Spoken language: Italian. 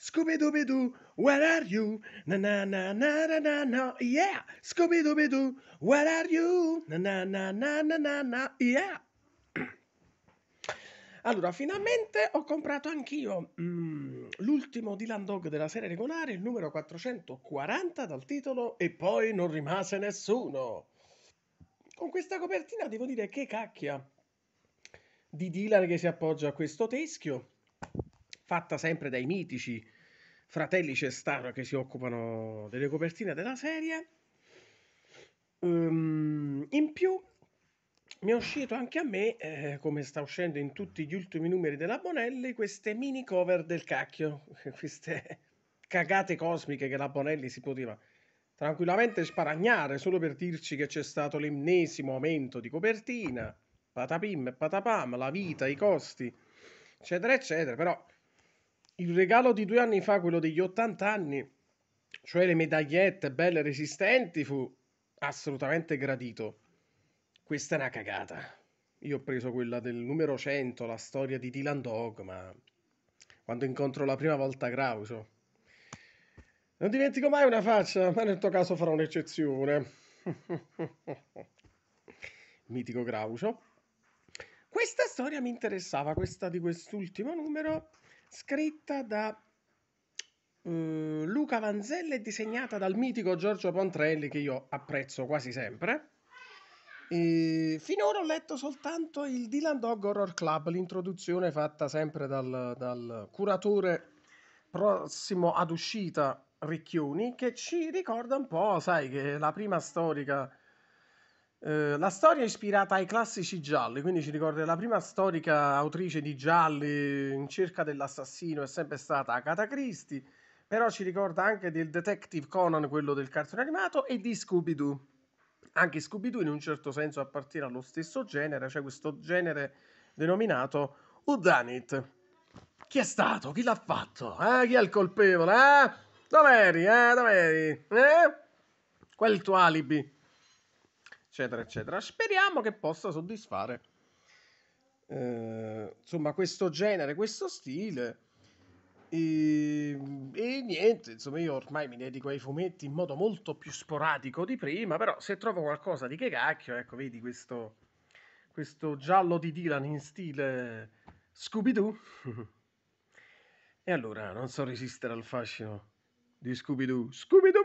Scooby-Dooby-Doo, where are you? Na na na na na na na, yeah! Scooby-Dooby-Doo, where are you? Na na na na na na na, yeah! Allora, finalmente ho comprato anch'io mm, l'ultimo Dylan Dog della serie regolare, il numero 440 dal titolo E poi non rimase nessuno. Con questa copertina devo dire che cacchia di Dylan che si appoggia a questo teschio fatta sempre dai mitici fratelli Cestaro che si occupano delle copertine della serie. Um, in più mi è uscito anche a me, eh, come sta uscendo in tutti gli ultimi numeri della Bonelli, queste mini cover del cacchio, queste cagate cosmiche che la Bonelli si poteva tranquillamente sparagnare solo per dirci che c'è stato l'ennesimo aumento di copertina, patapim e patapam, la vita, i costi, eccetera, eccetera, però il regalo di due anni fa, quello degli 80 anni, cioè le medagliette belle resistenti, fu assolutamente gradito. Questa è una cagata. Io ho preso quella del numero 100, la storia di Dylan Dogma, quando incontro la prima volta Krauso. Non dimentico mai una faccia, ma nel tuo caso farò un'eccezione. Mitico Graucio. Questa storia mi interessava, questa di quest'ultimo numero scritta da eh, Luca Vanzella e disegnata dal mitico Giorgio Pontrelli, che io apprezzo quasi sempre. E finora ho letto soltanto il Dylan Dog Horror Club, l'introduzione fatta sempre dal, dal curatore prossimo ad uscita Ricchioni, che ci ricorda un po', sai, che la prima storica eh, la storia è ispirata ai classici gialli, quindi ci ricorda la prima storica autrice di gialli in cerca dell'assassino è sempre stata Agatha Christie, però ci ricorda anche del Detective Conan, quello del cartone animato, e di Scooby-Doo. Anche Scooby-Doo in un certo senso appartiene allo stesso genere, cioè questo genere denominato Udanit. Chi è stato? Chi l'ha fatto? Eh? Chi è il colpevole? Eh? Dov'eri? Eh? Dov'eri? Eh? Quel tuo alibi? eccetera, eccetera. Speriamo che possa soddisfare, eh, insomma, questo genere, questo stile. E, e, niente, insomma, io ormai mi dedico ai fumetti in modo molto più sporadico di prima, però se trovo qualcosa di che cacchio, ecco, vedi questo, questo giallo di Dylan in stile Scooby-Doo. e allora non so resistere al fascino di Scooby-Doo. Scooby-Doo!